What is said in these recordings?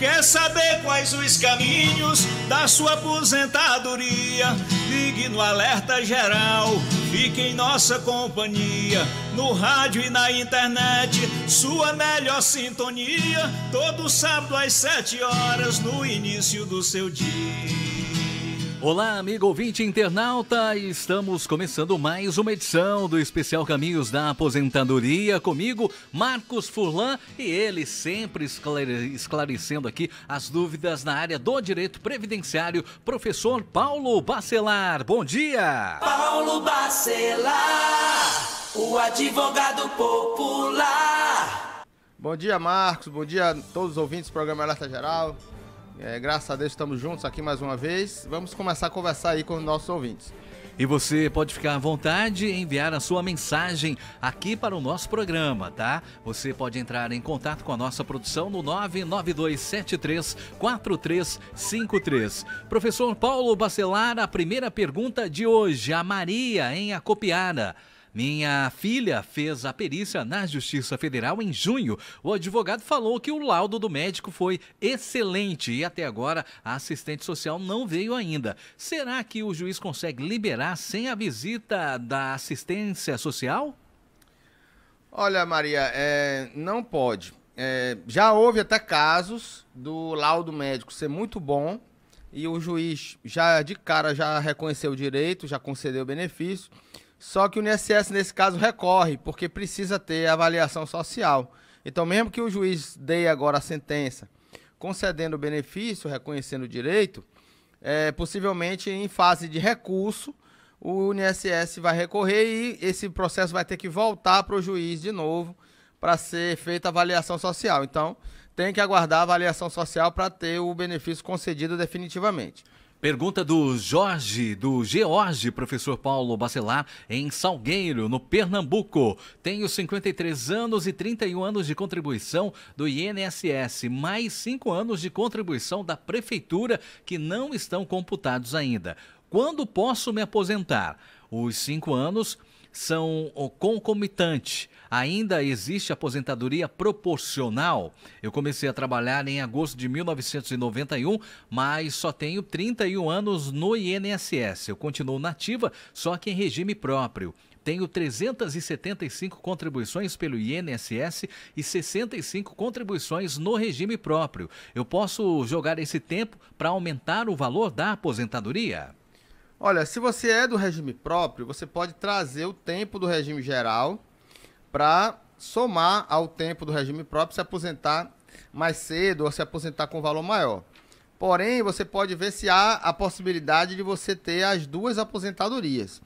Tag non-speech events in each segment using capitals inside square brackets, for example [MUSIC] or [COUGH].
Quer saber quais os caminhos da sua aposentadoria? Ligue no Alerta Geral, fique em nossa companhia no rádio e na internet. Sua melhor sintonia, todo sábado às sete horas, no início do seu dia. Olá, amigo ouvinte internauta, estamos começando mais uma edição do especial Caminhos da Aposentadoria. Comigo, Marcos Furlan e ele sempre esclarecendo aqui as dúvidas na área do direito previdenciário, professor Paulo Bacelar. Bom dia! Paulo Bacelar! o advogado popular. Bom dia, Marcos. Bom dia a todos os ouvintes do programa Alerta Geral. É, graças a Deus estamos juntos aqui mais uma vez. Vamos começar a conversar aí com os nossos ouvintes. E você pode ficar à vontade e enviar a sua mensagem aqui para o nosso programa, tá? Você pode entrar em contato com a nossa produção no 992734353. Professor Paulo Bacelar, a primeira pergunta de hoje, a Maria em Acopiara. Minha filha fez a perícia na Justiça Federal em junho. O advogado falou que o laudo do médico foi excelente e até agora a assistente social não veio ainda. Será que o juiz consegue liberar sem a visita da assistência social? Olha, Maria, é, não pode. É, já houve até casos do laudo médico ser muito bom e o juiz já de cara já reconheceu o direito, já concedeu o benefício. Só que o INSS, nesse caso, recorre, porque precisa ter avaliação social. Então, mesmo que o juiz dê agora a sentença concedendo o benefício, reconhecendo o direito, é, possivelmente em fase de recurso, o INSS vai recorrer e esse processo vai ter que voltar para o juiz de novo para ser feita a avaliação social. Então, tem que aguardar a avaliação social para ter o benefício concedido definitivamente. Pergunta do Jorge, do George, professor Paulo Bacelar, em Salgueiro, no Pernambuco. Tenho 53 anos e 31 anos de contribuição do INSS, mais 5 anos de contribuição da Prefeitura, que não estão computados ainda. Quando posso me aposentar? Os 5 anos são concomitantes ainda existe aposentadoria proporcional. Eu comecei a trabalhar em agosto de 1991, mas só tenho 31 anos no INSS. Eu continuo nativa, só que em regime próprio. Tenho 375 contribuições pelo INSS e 65 contribuições no regime próprio. Eu posso jogar esse tempo para aumentar o valor da aposentadoria? Olha, se você é do regime próprio, você pode trazer o tempo do regime geral para somar ao tempo do regime próprio, se aposentar mais cedo ou se aposentar com valor maior. Porém, você pode ver se há a possibilidade de você ter as duas aposentadorias.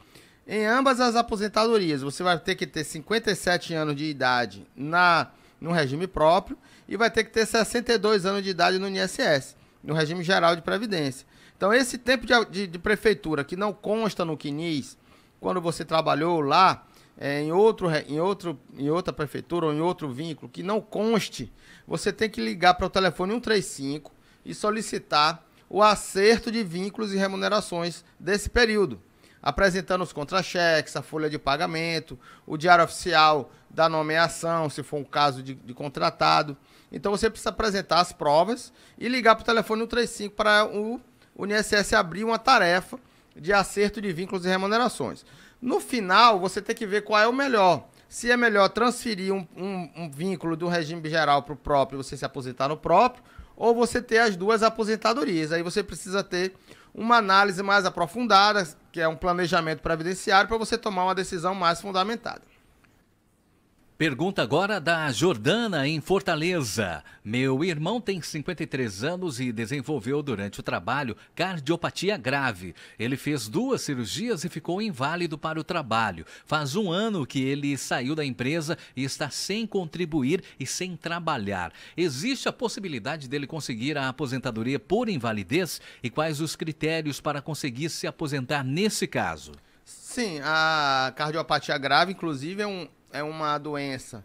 Em ambas as aposentadorias, você vai ter que ter 57 anos de idade na no regime próprio e vai ter que ter 62 anos de idade no INSS, no regime geral de previdência. Então, esse tempo de, de, de prefeitura que não consta no CNIS, quando você trabalhou lá, é, em, outro, em, outro, em outra prefeitura ou em outro vínculo que não conste, você tem que ligar para o telefone 135 e solicitar o acerto de vínculos e remunerações desse período, apresentando os contra-cheques, a folha de pagamento, o diário oficial da nomeação, se for um caso de, de contratado. Então você precisa apresentar as provas e ligar para o telefone 135 para o, o INSS abrir uma tarefa de acerto de vínculos e remunerações. No final, você tem que ver qual é o melhor. Se é melhor transferir um, um, um vínculo do regime geral para o próprio, você se aposentar no próprio, ou você ter as duas aposentadorias. Aí você precisa ter uma análise mais aprofundada, que é um planejamento previdenciário, para você tomar uma decisão mais fundamentada. Pergunta agora da Jordana, em Fortaleza. Meu irmão tem 53 anos e desenvolveu durante o trabalho cardiopatia grave. Ele fez duas cirurgias e ficou inválido para o trabalho. Faz um ano que ele saiu da empresa e está sem contribuir e sem trabalhar. Existe a possibilidade dele conseguir a aposentadoria por invalidez? E quais os critérios para conseguir se aposentar nesse caso? Sim, a cardiopatia grave, inclusive, é um é uma doença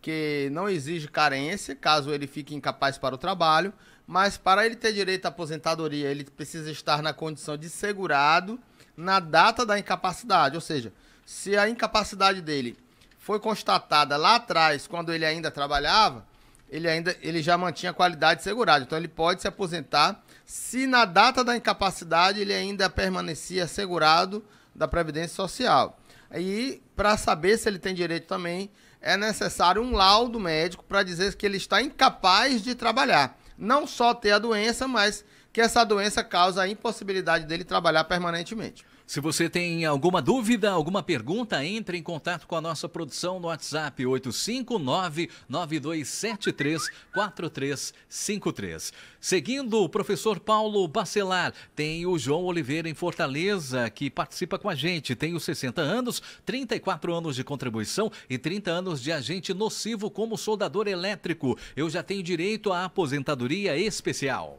que não exige carência, caso ele fique incapaz para o trabalho, mas para ele ter direito à aposentadoria, ele precisa estar na condição de segurado na data da incapacidade, ou seja, se a incapacidade dele foi constatada lá atrás, quando ele ainda trabalhava, ele ainda ele já mantinha a qualidade segurado, Então ele pode se aposentar se na data da incapacidade ele ainda permanecia segurado da Previdência Social. Aí para saber se ele tem direito também, é necessário um laudo médico para dizer que ele está incapaz de trabalhar. Não só ter a doença, mas que essa doença causa a impossibilidade dele trabalhar permanentemente. Se você tem alguma dúvida, alguma pergunta, entre em contato com a nossa produção no WhatsApp 859-9273-4353. Seguindo o professor Paulo Bacelar, tem o João Oliveira em Fortaleza, que participa com a gente. Tem os 60 anos, 34 anos de contribuição e 30 anos de agente nocivo como soldador elétrico. Eu já tenho direito à aposentadoria especial.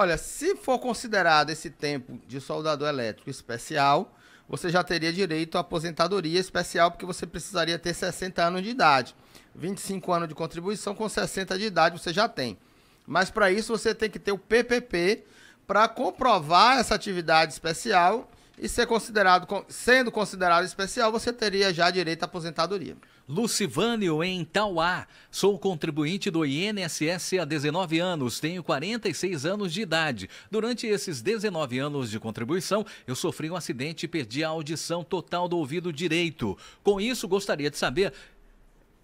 Olha, se for considerado esse tempo de soldador elétrico especial, você já teria direito à aposentadoria especial, porque você precisaria ter 60 anos de idade. 25 anos de contribuição, com 60 de idade você já tem. Mas para isso você tem que ter o PPP para comprovar essa atividade especial e ser considerado, sendo considerado especial, você teria já direito à aposentadoria. Lucivânio, em Tauá. Sou contribuinte do INSS há 19 anos, tenho 46 anos de idade. Durante esses 19 anos de contribuição, eu sofri um acidente e perdi a audição total do ouvido direito. Com isso, gostaria de saber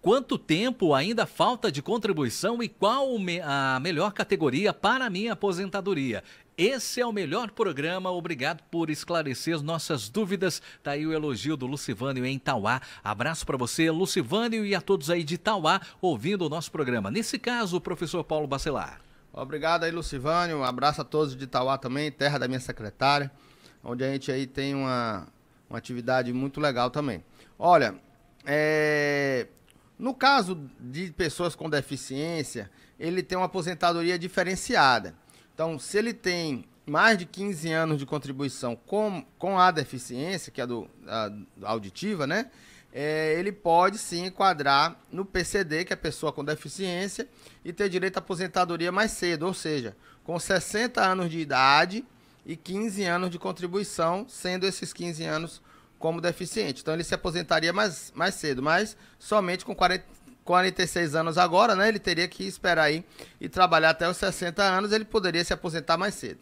quanto tempo ainda falta de contribuição e qual a melhor categoria para a minha aposentadoria. Esse é o melhor programa. Obrigado por esclarecer nossas dúvidas. Tá aí o elogio do Lucivânio em Tauá. Abraço para você, Lucivânio, e a todos aí de Tauá ouvindo o nosso programa. Nesse caso, o professor Paulo Bacelar. Obrigado aí, Lucivânio. Um abraço a todos de Tauá também, terra da minha secretária, onde a gente aí tem uma, uma atividade muito legal também. Olha, é... no caso de pessoas com deficiência, ele tem uma aposentadoria diferenciada. Então, se ele tem mais de 15 anos de contribuição com, com a deficiência, que é do, a, auditiva, né? É, ele pode se enquadrar no PCD, que é pessoa com deficiência, e ter direito à aposentadoria mais cedo, ou seja, com 60 anos de idade e 15 anos de contribuição, sendo esses 15 anos como deficiente. Então ele se aposentaria mais, mais cedo, mas somente com 40, 46 anos agora, né? Ele teria que esperar aí e trabalhar até os 60 anos, ele poderia se aposentar mais cedo.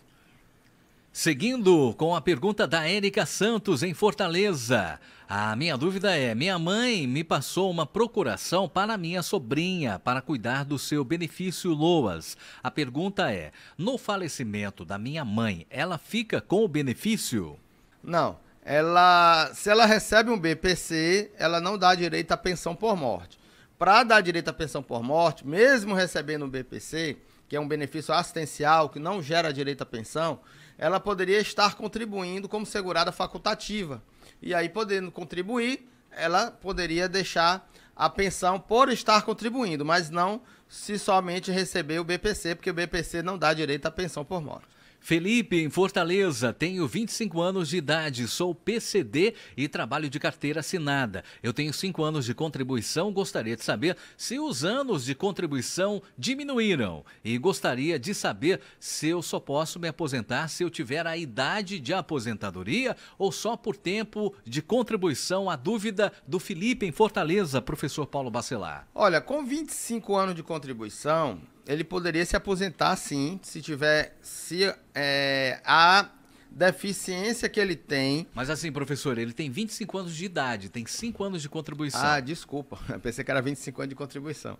Seguindo com a pergunta da Érica Santos, em Fortaleza. A minha dúvida é: minha mãe me passou uma procuração para minha sobrinha para cuidar do seu benefício Loas. A pergunta é: no falecimento da minha mãe, ela fica com o benefício? Não. Ela, se ela recebe um BPC, ela não dá direito à pensão por morte para dar direito à pensão por morte, mesmo recebendo o BPC, que é um benefício assistencial que não gera direito à pensão, ela poderia estar contribuindo como segurada facultativa. E aí, podendo contribuir, ela poderia deixar a pensão por estar contribuindo, mas não se somente receber o BPC, porque o BPC não dá direito à pensão por morte. Felipe, em Fortaleza, tenho 25 anos de idade, sou PCD e trabalho de carteira assinada. Eu tenho 5 anos de contribuição, gostaria de saber se os anos de contribuição diminuíram. E gostaria de saber se eu só posso me aposentar se eu tiver a idade de aposentadoria ou só por tempo de contribuição. A dúvida do Felipe, em Fortaleza, professor Paulo Bacelar. Olha, com 25 anos de contribuição ele poderia se aposentar sim, se tiver se é, a deficiência que ele tem. Mas assim, professor, ele tem 25 anos de idade, tem 5 anos de contribuição. Ah, desculpa, [LAUGHS] eu pensei que era 25 anos de contribuição.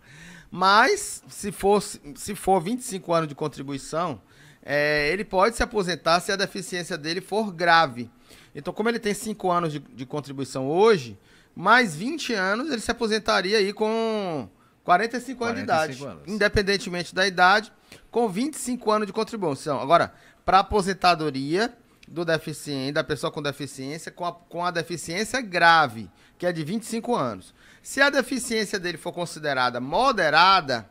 Mas se for, se for 25 anos de contribuição, é, ele pode se aposentar se a deficiência dele for grave. Então, como ele tem 5 anos de, de contribuição hoje, mais 20 anos ele se aposentaria aí com 45 anos 45 de idade. Anos. Independentemente da idade, com 25 anos de contribuição. Agora, para aposentadoria do deficiente, da pessoa com deficiência, com a, com a deficiência grave, que é de 25 anos. Se a deficiência dele for considerada moderada,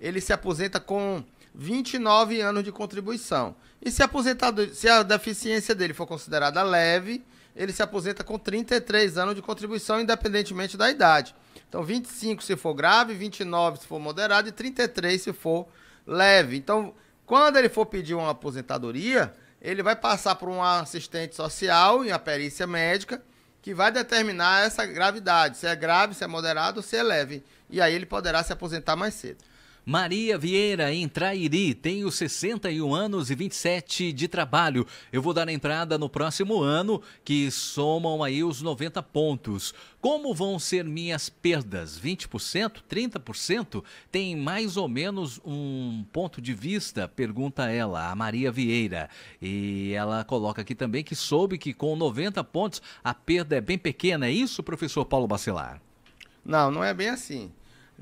ele se aposenta com 29 anos de contribuição. E se, aposentado, se a deficiência dele for considerada leve, ele se aposenta com 33 anos de contribuição, independentemente da idade. Então, 25 se for grave, 29 se for moderado e 33 se for leve. Então, quando ele for pedir uma aposentadoria, ele vai passar por um assistente social e a perícia médica que vai determinar essa gravidade, se é grave, se é moderado, ou se é leve. E aí ele poderá se aposentar mais cedo. Maria Vieira, em Trairi, tenho 61 anos e 27 de trabalho. Eu vou dar entrada no próximo ano, que somam aí os 90 pontos. Como vão ser minhas perdas? 20%? 30%? Tem mais ou menos um ponto de vista? Pergunta ela, a Maria Vieira. E ela coloca aqui também que soube que com 90 pontos a perda é bem pequena. É isso, professor Paulo Bacelar? Não, não é bem assim.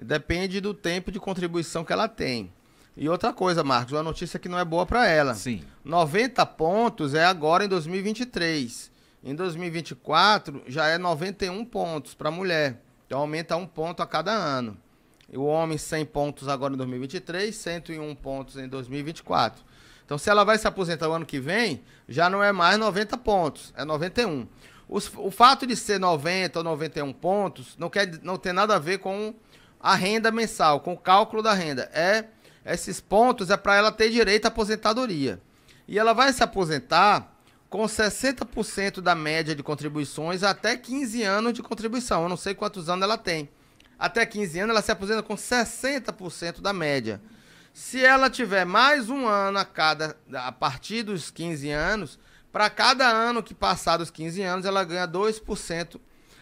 Depende do tempo de contribuição que ela tem. E outra coisa, Marcos, uma notícia que não é boa para ela. Sim. 90 pontos é agora em 2023. Em 2024 já é 91 pontos para mulher. Então aumenta um ponto a cada ano. E o homem 100 pontos agora em 2023, 101 pontos em 2024. Então se ela vai se aposentar o ano que vem, já não é mais 90 pontos, é 91. Os, o fato de ser 90 ou 91 pontos não, quer, não tem nada a ver com a renda mensal, com o cálculo da renda. É esses pontos é para ela ter direito à aposentadoria. E ela vai se aposentar com 60% da média de contribuições até 15 anos de contribuição. Eu não sei quantos anos ela tem. Até 15 anos ela se aposenta com 60% da média. Se ela tiver mais um ano a cada a partir dos 15 anos, para cada ano que passar dos 15 anos, ela ganha 2%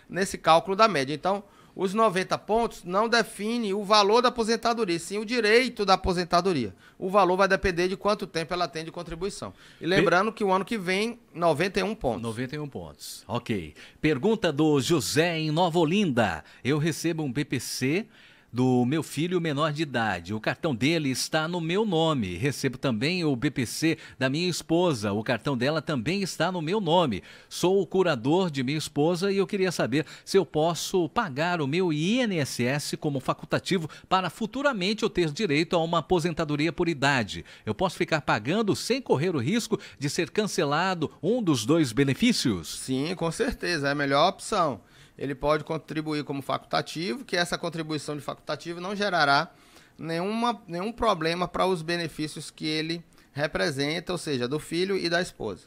nesse cálculo da média. Então, os 90 pontos não define o valor da aposentadoria, sim o direito da aposentadoria. O valor vai depender de quanto tempo ela tem de contribuição. E lembrando que o ano que vem, 91 pontos. 91 pontos. OK. Pergunta do José em Nova Olinda. Eu recebo um BPC do meu filho menor de idade. O cartão dele está no meu nome. Recebo também o BPC da minha esposa. O cartão dela também está no meu nome. Sou o curador de minha esposa e eu queria saber se eu posso pagar o meu INSS como facultativo para futuramente eu ter direito a uma aposentadoria por idade. Eu posso ficar pagando sem correr o risco de ser cancelado um dos dois benefícios? Sim, com certeza. É a melhor opção ele pode contribuir como facultativo, que essa contribuição de facultativo não gerará nenhuma, nenhum problema para os benefícios que ele representa, ou seja, do filho e da esposa.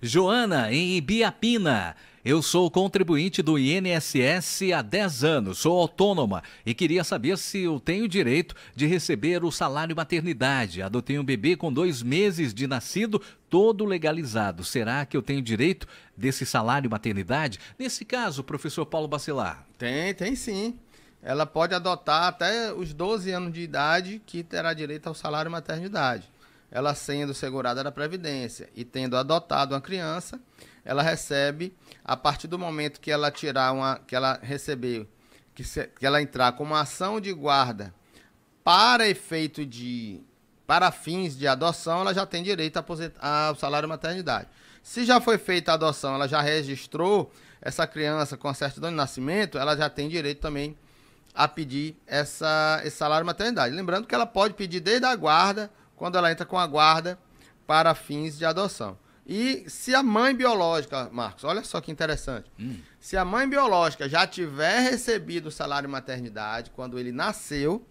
Joana, em Ibiapina. Eu sou contribuinte do INSS há 10 anos, sou autônoma e queria saber se eu tenho direito de receber o salário maternidade. Adotei um bebê com dois meses de nascido, todo legalizado. Será que eu tenho direito desse salário maternidade? Nesse caso, professor Paulo Bacelar. Tem, tem sim. Ela pode adotar até os 12 anos de idade que terá direito ao salário maternidade ela sendo segurada da Previdência e tendo adotado uma criança, ela recebe a partir do momento que ela tirar uma, que ela recebeu que, que ela entrar com uma ação de guarda para efeito de, para fins de adoção, ela já tem direito ao salário maternidade. Se já foi feita a adoção, ela já registrou essa criança com a certidão de nascimento, ela já tem direito também a pedir essa, esse salário maternidade. Lembrando que ela pode pedir desde a guarda, quando ela entra com a guarda, para fins de adoção. E se a mãe biológica, Marcos, olha só que interessante. Hum. Se a mãe biológica já tiver recebido o salário maternidade quando ele nasceu,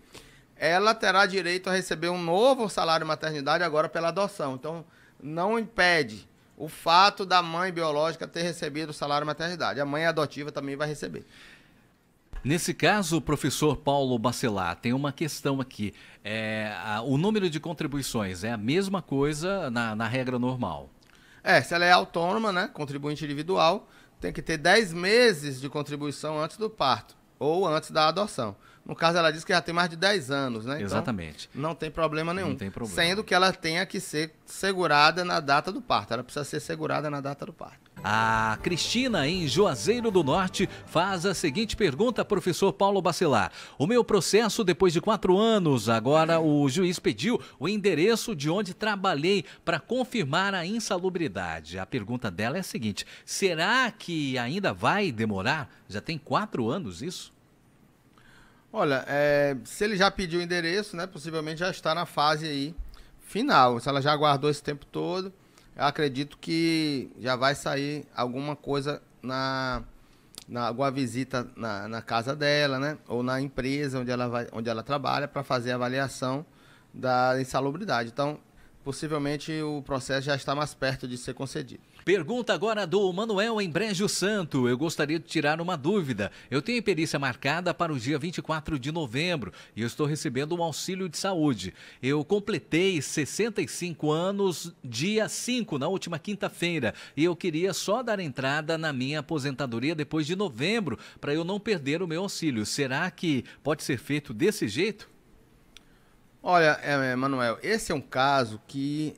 ela terá direito a receber um novo salário maternidade agora pela adoção. Então, não impede o fato da mãe biológica ter recebido o salário maternidade. A mãe adotiva também vai receber. Nesse caso, professor Paulo Bacelar, tem uma questão aqui. É, a, o número de contribuições é a mesma coisa na, na regra normal? É, se ela é autônoma, né? Contribuinte individual, tem que ter 10 meses de contribuição antes do parto ou antes da adoção. No caso, ela diz que já tem mais de 10 anos, né? Então, Exatamente. Então, não tem problema nenhum. Não tem problema. Sendo que ela tenha que ser segurada na data do parto. Ela precisa ser segurada na data do parto. A Cristina, em Juazeiro do Norte, faz a seguinte pergunta, professor Paulo Bacelar. O meu processo, depois de quatro anos, agora o juiz pediu o endereço de onde trabalhei para confirmar a insalubridade. A pergunta dela é a seguinte: será que ainda vai demorar? Já tem quatro anos isso? Olha, é, se ele já pediu o endereço, né? Possivelmente já está na fase aí final. Se ela já aguardou esse tempo todo, eu acredito que já vai sair alguma coisa na, na alguma visita na, na casa dela, né? Ou na empresa onde ela vai, onde ela trabalha para fazer a avaliação da insalubridade. Então, possivelmente o processo já está mais perto de ser concedido. Pergunta agora do Manuel Embrejo Santo. Eu gostaria de tirar uma dúvida. Eu tenho perícia marcada para o dia 24 de novembro e eu estou recebendo um auxílio de saúde. Eu completei 65 anos dia 5, na última quinta-feira, e eu queria só dar entrada na minha aposentadoria depois de novembro para eu não perder o meu auxílio. Será que pode ser feito desse jeito? Olha, é, Manuel, esse é um caso que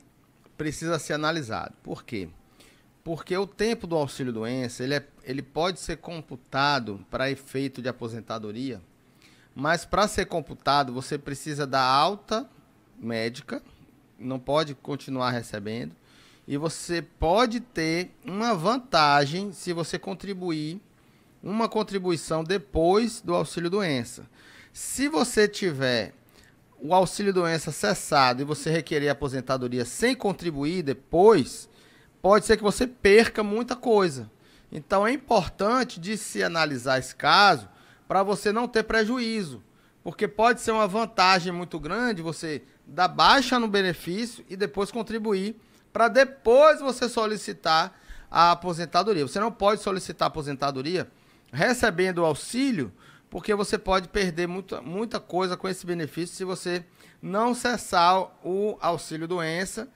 precisa ser analisado. Por quê? Porque o tempo do auxílio-doença, ele, é, ele pode ser computado para efeito de aposentadoria, mas para ser computado, você precisa da alta médica, não pode continuar recebendo, e você pode ter uma vantagem se você contribuir uma contribuição depois do auxílio-doença. Se você tiver o auxílio-doença cessado e você requerer aposentadoria sem contribuir depois, pode ser que você perca muita coisa. Então é importante de se analisar esse caso para você não ter prejuízo, porque pode ser uma vantagem muito grande você dar baixa no benefício e depois contribuir para depois você solicitar a aposentadoria. Você não pode solicitar aposentadoria recebendo o auxílio, porque você pode perder muita, muita coisa com esse benefício se você não cessar o auxílio doença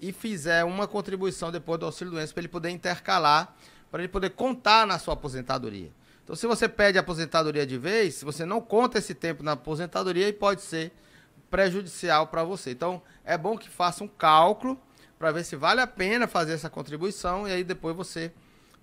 e fizer uma contribuição depois do auxílio doença para ele poder intercalar, para ele poder contar na sua aposentadoria. Então, se você pede aposentadoria de vez, você não conta esse tempo na aposentadoria e pode ser prejudicial para você. Então, é bom que faça um cálculo para ver se vale a pena fazer essa contribuição e aí depois você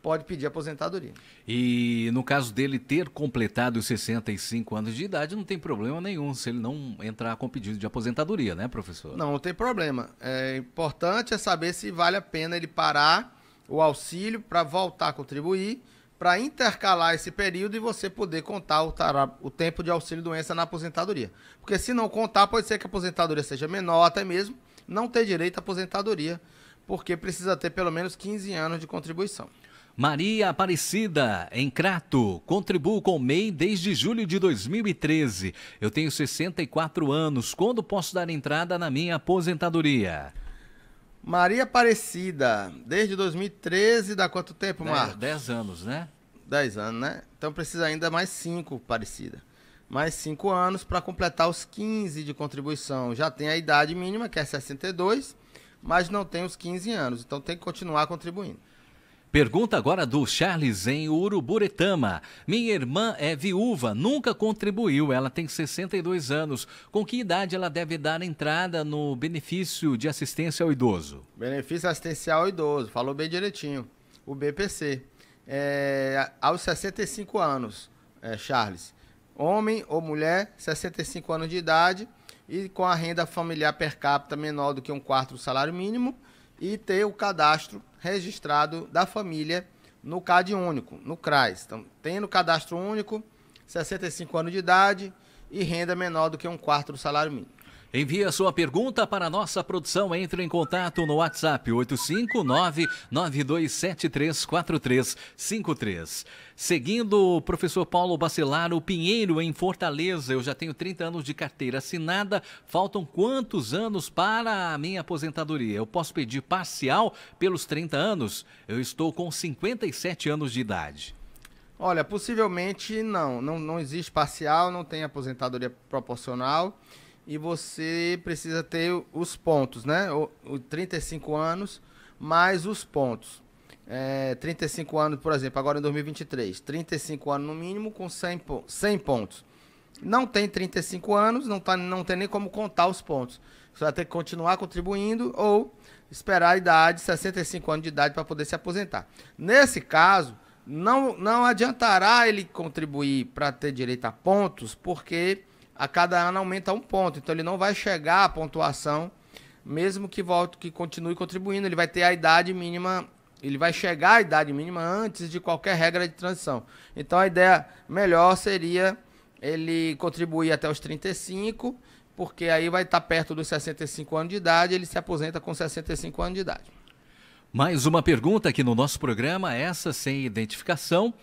pode pedir aposentadoria. E no caso dele ter completado os 65 anos de idade, não tem problema nenhum se ele não entrar com pedido de aposentadoria, né, professor? Não, não tem problema. É importante é saber se vale a pena ele parar o auxílio para voltar a contribuir, para intercalar esse período e você poder contar o, tarab, o tempo de auxílio doença na aposentadoria. Porque se não contar, pode ser que a aposentadoria seja menor até mesmo, não ter direito à aposentadoria, porque precisa ter pelo menos 15 anos de contribuição. Maria Aparecida, em Crato, contribuo com o MEI desde julho de 2013. Eu tenho 64 anos. Quando posso dar entrada na minha aposentadoria? Maria Aparecida, desde 2013, dá quanto tempo, Marcos? 10 anos, né? 10 anos, né? Então precisa ainda mais 5, Aparecida. Mais 5 anos para completar os 15 de contribuição. Já tem a idade mínima, que é 62, mas não tem os 15 anos. Então tem que continuar contribuindo. Pergunta agora do Charles em Uruburetama. Minha irmã é viúva, nunca contribuiu, ela tem 62 anos. Com que idade ela deve dar entrada no benefício de assistência ao idoso? Benefício assistencial ao idoso, falou bem direitinho. O BPC. É, aos 65 anos, é, Charles. Homem ou mulher, 65 anos de idade e com a renda familiar per capita menor do que um quarto do salário mínimo e ter o cadastro registrado da família no CAD único, no CRAS. Então, tendo cadastro único, 65 anos de idade e renda menor do que um quarto do salário mínimo. Envie a sua pergunta para a nossa produção. Entre em contato no WhatsApp 859-9273-4353. Seguindo o professor Paulo Bacelaro Pinheiro, em Fortaleza. Eu já tenho 30 anos de carteira assinada. Faltam quantos anos para a minha aposentadoria? Eu posso pedir parcial pelos 30 anos? Eu estou com 57 anos de idade. Olha, possivelmente não. Não, não existe parcial, não tem aposentadoria proporcional e você precisa ter os pontos, né? O, o 35 anos mais os pontos. É, 35 anos, por exemplo, agora em 2023, 35 anos no mínimo com 100, 100 pontos. Não tem 35 anos, não, tá, não tem nem como contar os pontos. Você vai ter que continuar contribuindo ou esperar a idade, 65 anos de idade, para poder se aposentar. Nesse caso, não, não adiantará ele contribuir para ter direito a pontos, porque a cada ano aumenta um ponto. Então ele não vai chegar à pontuação, mesmo que volte, que continue contribuindo. Ele vai ter a idade mínima, ele vai chegar à idade mínima antes de qualquer regra de transição. Então a ideia melhor seria ele contribuir até os 35, porque aí vai estar perto dos 65 anos de idade, ele se aposenta com 65 anos de idade. Mais uma pergunta aqui no nosso programa, essa sem identificação.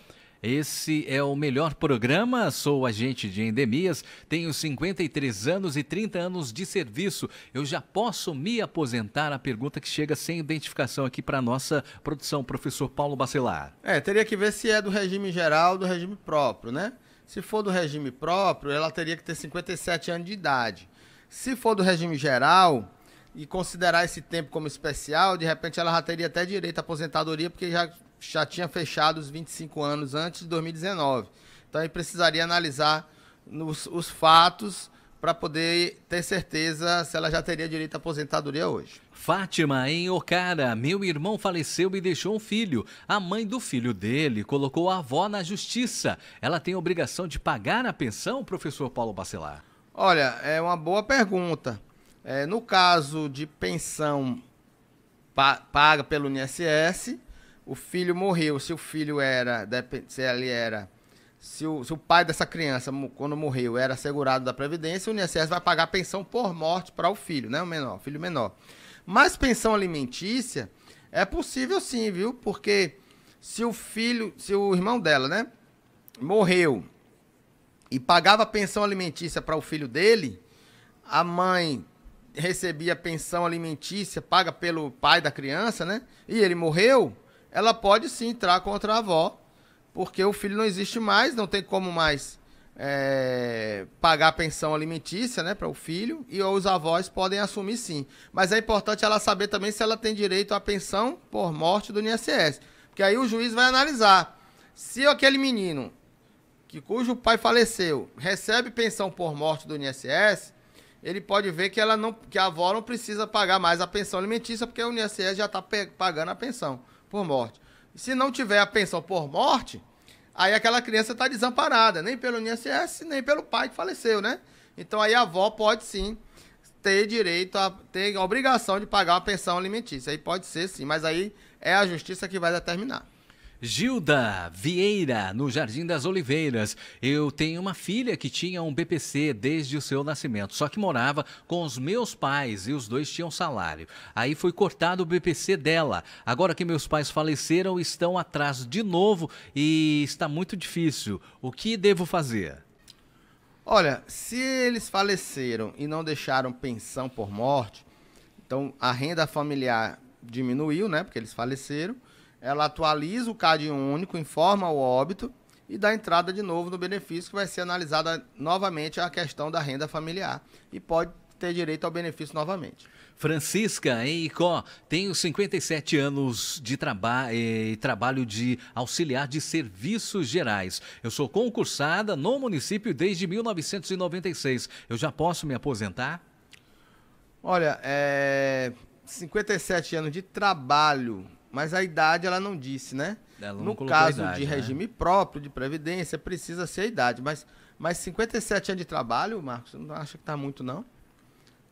Esse é o melhor programa. Sou agente de endemias, tenho 53 anos e 30 anos de serviço. Eu já posso me aposentar? A pergunta que chega sem identificação aqui para nossa produção, professor Paulo Bacelar. É, teria que ver se é do regime geral ou do regime próprio, né? Se for do regime próprio, ela teria que ter 57 anos de idade. Se for do regime geral, e considerar esse tempo como especial, de repente ela já teria até direito à aposentadoria, porque já, já tinha fechado os 25 anos antes de 2019. Então aí precisaria analisar nos, os fatos para poder ter certeza se ela já teria direito à aposentadoria hoje. Fátima, em Ocara, meu irmão faleceu e deixou um filho. A mãe do filho dele colocou a avó na justiça. Ela tem obrigação de pagar a pensão, professor Paulo Bacelar? Olha, é uma boa pergunta. É, no caso de pensão pa paga pelo INSS, o filho morreu. Se o filho era, se ele era, se o, se o pai dessa criança, quando morreu, era segurado da Previdência, o INSS vai pagar pensão por morte para o filho, né? O menor, filho menor. Mas pensão alimentícia é possível sim, viu? Porque se o filho, se o irmão dela, né, morreu e pagava pensão alimentícia para o filho dele, a mãe recebia pensão alimentícia paga pelo pai da criança, né? E ele morreu, ela pode sim entrar contra a avó, porque o filho não existe mais, não tem como mais é, pagar a pensão alimentícia, né, para o filho, e os avós podem assumir sim. Mas é importante ela saber também se ela tem direito à pensão por morte do INSS, porque aí o juiz vai analisar se aquele menino que cujo pai faleceu recebe pensão por morte do INSS, ele pode ver que, ela não, que a avó não precisa pagar mais a pensão alimentícia, porque o INSS já está pagando a pensão por morte. Se não tiver a pensão por morte, aí aquela criança está desamparada, nem pelo INSS, nem pelo pai que faleceu, né? Então aí a avó pode sim ter direito a ter a obrigação de pagar a pensão alimentícia. Aí pode ser sim, mas aí é a justiça que vai determinar. Gilda Vieira, no Jardim das Oliveiras. Eu tenho uma filha que tinha um BPC desde o seu nascimento, só que morava com os meus pais e os dois tinham salário. Aí foi cortado o BPC dela. Agora que meus pais faleceram, estão atrás de novo e está muito difícil. O que devo fazer? Olha, se eles faleceram e não deixaram pensão por morte, então a renda familiar diminuiu, né? Porque eles faleceram. Ela atualiza o CAD único, informa o óbito e dá entrada de novo no benefício, que vai ser analisada novamente a questão da renda familiar e pode ter direito ao benefício novamente. Francisca em Icó, tenho 57 anos de traba eh, e trabalho de auxiliar de serviços gerais. Eu sou concursada no município desde 1996. Eu já posso me aposentar? Olha, é, eh, 57 anos de trabalho mas a idade ela não disse, né? Ela no caso idade, de né? regime próprio, de previdência, precisa ser a idade. Mas, mas 57 anos de trabalho, Marcos, você não acha que está muito, não?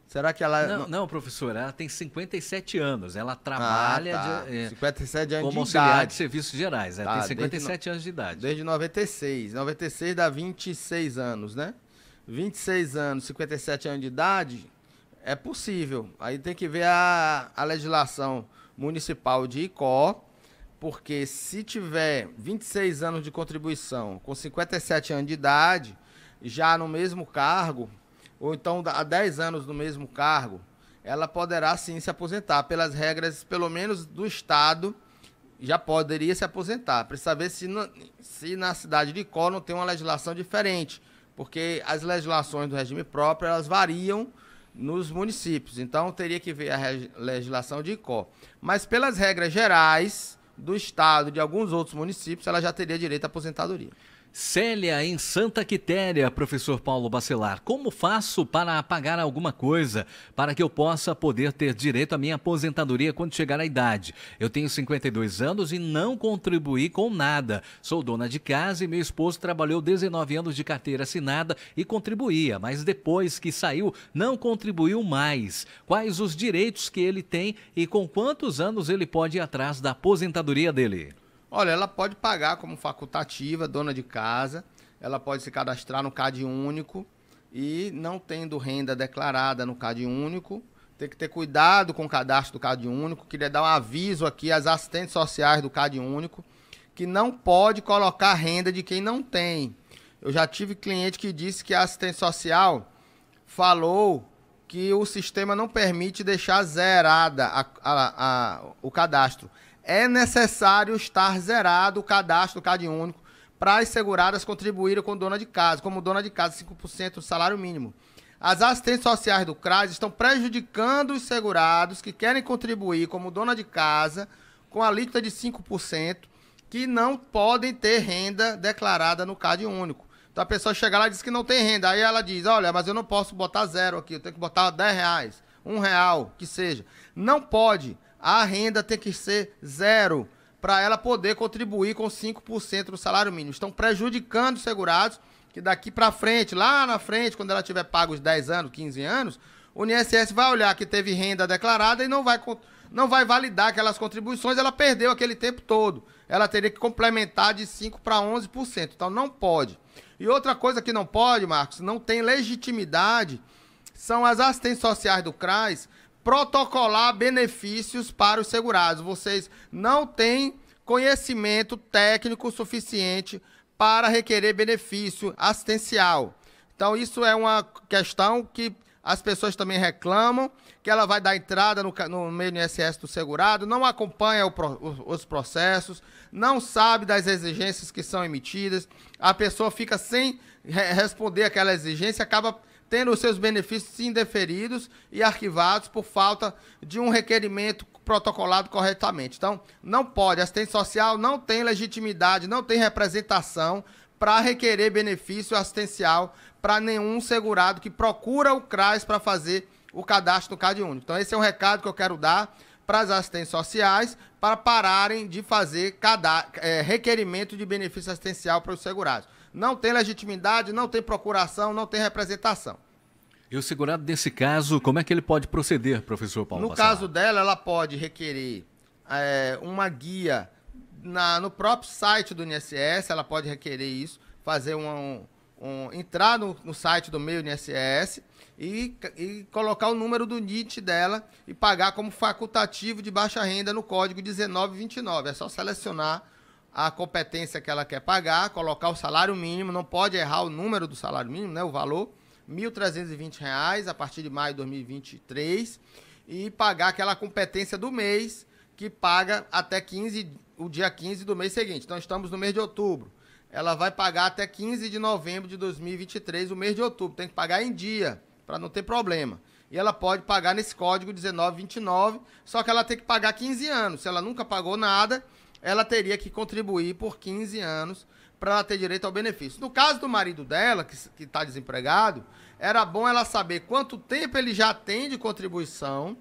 Será que ela. Não, não... não, professor, ela tem 57 anos. Ela ah, trabalha ah, tá. de, é, 57 anos como auxiliar de, idade. de serviços gerais. Ela tá, tem 57 anos de idade. Desde 96. 96 dá 26 anos, né? 26 anos, 57 anos de idade, é possível. Aí tem que ver a, a legislação Municipal de Icó, porque se tiver 26 anos de contribuição com 57 anos de idade, já no mesmo cargo, ou então há 10 anos no mesmo cargo, ela poderá sim se aposentar. Pelas regras, pelo menos do Estado, já poderia se aposentar. Precisa ver se, no, se na cidade de Icó não tem uma legislação diferente, porque as legislações do regime próprio elas variam nos municípios. Então teria que ver a legislação de ICO. Mas pelas regras gerais do estado de alguns outros municípios, ela já teria direito à aposentadoria. Célia, em Santa Quitéria, professor Paulo Bacelar, como faço para pagar alguma coisa para que eu possa poder ter direito à minha aposentadoria quando chegar à idade? Eu tenho 52 anos e não contribuí com nada. Sou dona de casa e meu esposo trabalhou 19 anos de carteira assinada e contribuía, mas depois que saiu, não contribuiu mais. Quais os direitos que ele tem e com quantos anos ele pode ir atrás da aposentadoria dele? Olha, ela pode pagar como facultativa, dona de casa, ela pode se cadastrar no CAD único e não tendo renda declarada no CAD único, tem que ter cuidado com o cadastro do CAD único. Queria dar um aviso aqui às assistentes sociais do CAD único que não pode colocar renda de quem não tem. Eu já tive cliente que disse que a assistente social falou que o sistema não permite deixar zerada a, a, a, o cadastro é necessário estar zerado o cadastro do Cade único para as seguradas contribuírem com dona de casa, como dona de casa, 5% do salário mínimo. As assistentes sociais do CRAS estão prejudicando os segurados que querem contribuir como dona de casa com a alíquota de 5%, que não podem ter renda declarada no CAD único. Então a pessoa chega lá e diz que não tem renda. Aí ela diz: Olha, mas eu não posso botar zero aqui, eu tenho que botar 10 reais, um real, que seja. Não pode a renda tem que ser zero para ela poder contribuir com 5% do salário mínimo. Estão prejudicando os segurados que daqui para frente, lá na frente, quando ela tiver pago os 10 anos, 15 anos, o INSS vai olhar que teve renda declarada e não vai, não vai validar aquelas contribuições, ela perdeu aquele tempo todo. Ela teria que complementar de 5% para 11%. Então não pode. E outra coisa que não pode, Marcos, não tem legitimidade, são as assistências sociais do CRAS protocolar benefícios para os segurados. Vocês não têm conhecimento técnico suficiente para requerer benefício assistencial. Então, isso é uma questão que as pessoas também reclamam, que ela vai dar entrada no, no meio do INSS do segurado, não acompanha o, os processos, não sabe das exigências que são emitidas, a pessoa fica sem responder aquela exigência, acaba tendo seus benefícios indeferidos e arquivados por falta de um requerimento protocolado corretamente. Então, não pode, assistente social não tem legitimidade, não tem representação para requerer benefício assistencial para nenhum segurado que procura o CRAS para fazer o cadastro no CAD único. Então, esse é um recado que eu quero dar para as assistentes sociais para pararem de fazer cada, é, requerimento de benefício assistencial para os segurados não tem legitimidade, não tem procuração, não tem representação. E o segurado desse caso, como é que ele pode proceder, professor Paulo? No caso dela, ela pode requerer é, uma guia na, no próprio site do INSS, ela pode requerer isso, fazer um, um entrar no, no, site do meio INSS e, e colocar o número do NIT dela e pagar como facultativo de baixa renda no código 1929. É só selecionar a competência que ela quer pagar, colocar o salário mínimo, não pode errar o número do salário mínimo, né, o valor, R$ 1.320 a partir de maio de 2023, e pagar aquela competência do mês que paga até 15, o dia 15 do mês seguinte. Então estamos no mês de outubro. Ela vai pagar até 15 de novembro de 2023, o mês de outubro. Tem que pagar em dia, para não ter problema. E ela pode pagar nesse código 1929, só que ela tem que pagar 15 anos. Se ela nunca pagou nada, ela teria que contribuir por 15 anos para ela ter direito ao benefício. No caso do marido dela, que está desempregado, era bom ela saber quanto tempo ele já tem de contribuição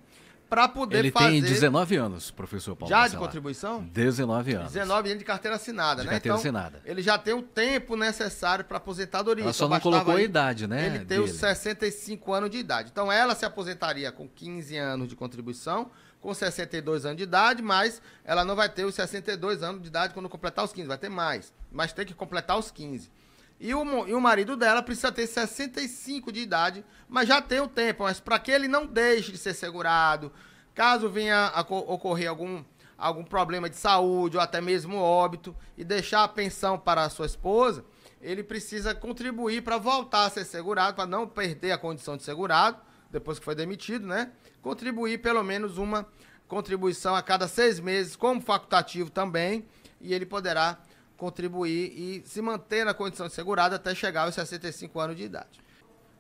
para poder ele fazer. Ele tem 19 anos, professor Paulo. Já de contribuição? 19 anos. 19 anos de carteira assinada, de né? Carteira então, assinada. Ele já tem o tempo necessário para aposentadoria. Ela só então, não colocou a idade, né? Ele tem os 65 anos de idade. Então ela se aposentaria com 15 anos de contribuição com 62 anos de idade, mas ela não vai ter os 62 anos de idade quando completar os 15, vai ter mais, mas tem que completar os 15. E o, e o marido dela precisa ter 65 de idade, mas já tem o tempo, mas para que ele não deixe de ser segurado, caso venha a, ocorrer algum, algum problema de saúde ou até mesmo óbito, e deixar a pensão para a sua esposa, ele precisa contribuir para voltar a ser segurado, para não perder a condição de segurado, depois que foi demitido, né? Contribuir pelo menos uma contribuição a cada seis meses, como facultativo também, e ele poderá contribuir e se manter na condição de segurado até chegar aos 65 anos de idade.